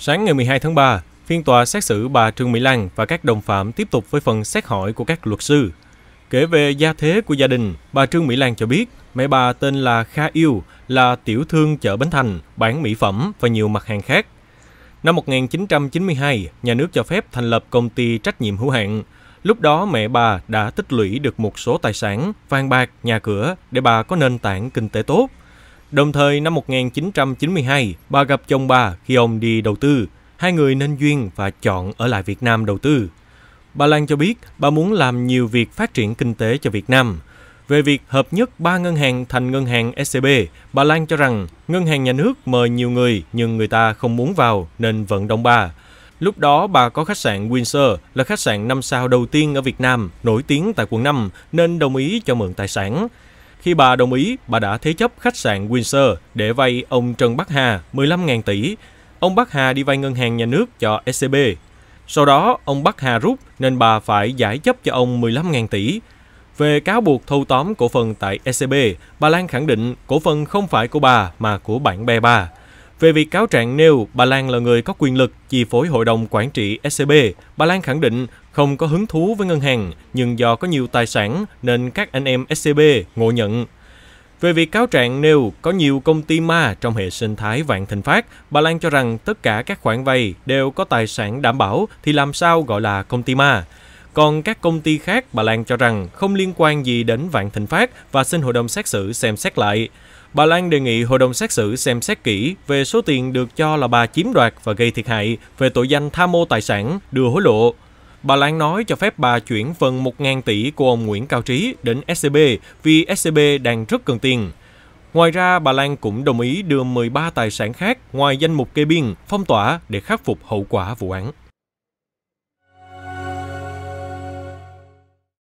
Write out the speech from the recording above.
Sáng ngày 12 tháng 3, phiên tòa xét xử bà Trương Mỹ Lan và các đồng phạm tiếp tục với phần xét hỏi của các luật sư. Kể về gia thế của gia đình, bà Trương Mỹ Lan cho biết mẹ bà tên là Kha Yêu, là tiểu thương chợ Bến Thành, bán mỹ phẩm và nhiều mặt hàng khác. Năm 1992, nhà nước cho phép thành lập công ty trách nhiệm hữu hạn. Lúc đó mẹ bà đã tích lũy được một số tài sản, vàng bạc, nhà cửa để bà có nền tảng kinh tế tốt – Đồng thời năm 1992, bà gặp chồng bà khi ông đi đầu tư. Hai người nên duyên và chọn ở lại Việt Nam đầu tư. Bà Lan cho biết bà muốn làm nhiều việc phát triển kinh tế cho Việt Nam. Về việc hợp nhất ba ngân hàng thành ngân hàng SCB, e bà Lan cho rằng ngân hàng nhà nước mời nhiều người nhưng người ta không muốn vào nên vận động bà. Lúc đó bà có khách sạn Windsor là khách sạn 5 sao đầu tiên ở Việt Nam, nổi tiếng tại quận 5 nên đồng ý cho mượn tài sản. Khi bà đồng ý, bà đã thế chấp khách sạn Windsor để vay ông Trần Bắc Hà 15.000 tỷ. Ông Bắc Hà đi vay ngân hàng nhà nước cho SCB. Sau đó, ông Bắc Hà rút nên bà phải giải chấp cho ông 15.000 tỷ. Về cáo buộc thâu tóm cổ phần tại SCB, bà Lan khẳng định cổ phần không phải của bà mà của bạn bè bà. Về việc cáo trạng nêu bà Lan là người có quyền lực chi phối hội đồng quản trị SCB, bà Lan khẳng định không có hứng thú với ngân hàng, nhưng do có nhiều tài sản nên các anh em SCB ngộ nhận. Về việc cáo trạng nêu có nhiều công ty ma trong hệ sinh thái Vạn Thịnh Phát, bà Lan cho rằng tất cả các khoản vay đều có tài sản đảm bảo thì làm sao gọi là công ty ma. Còn các công ty khác, bà Lan cho rằng không liên quan gì đến Vạn Thịnh Phát và xin hội đồng xét xử xem xét lại. Bà Lan đề nghị hội đồng xét xử xem xét kỹ về số tiền được cho là bà chiếm đoạt và gây thiệt hại về tội danh tham mô tài sản, đưa hối lộ. Bà Lan nói cho phép bà chuyển phần 1.000 tỷ của ông Nguyễn Cao Trí đến SCB vì SCB đang rất cần tiền. Ngoài ra, bà Lan cũng đồng ý đưa 13 tài sản khác ngoài danh mục kê biên, phong tỏa để khắc phục hậu quả vụ án.